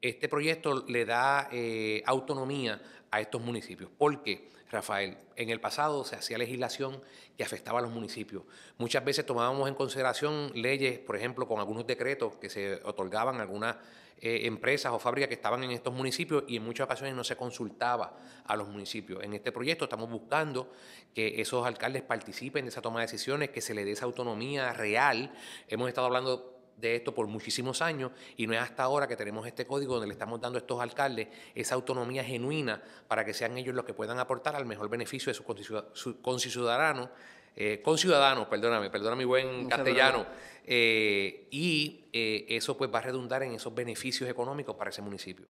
este proyecto le da eh, autonomía a estos municipios. porque Rafael? En el pasado se hacía legislación que afectaba a los municipios. Muchas veces tomábamos en consideración leyes, por ejemplo, con algunos decretos que se otorgaban a algunas eh, empresas o fábricas que estaban en estos municipios y en muchas ocasiones no se consultaba a los municipios. En este proyecto estamos buscando que esos alcaldes participen en esa toma de decisiones, que se les dé esa autonomía real. Hemos estado hablando de esto por muchísimos años y no es hasta ahora que tenemos este código donde le estamos dando a estos alcaldes esa autonomía genuina para que sean ellos los que puedan aportar al mejor beneficio de sus conciudadanos, eh, conciudadanos, perdóname, perdona mi buen castellano, eh, y eh, eso pues va a redundar en esos beneficios económicos para ese municipio.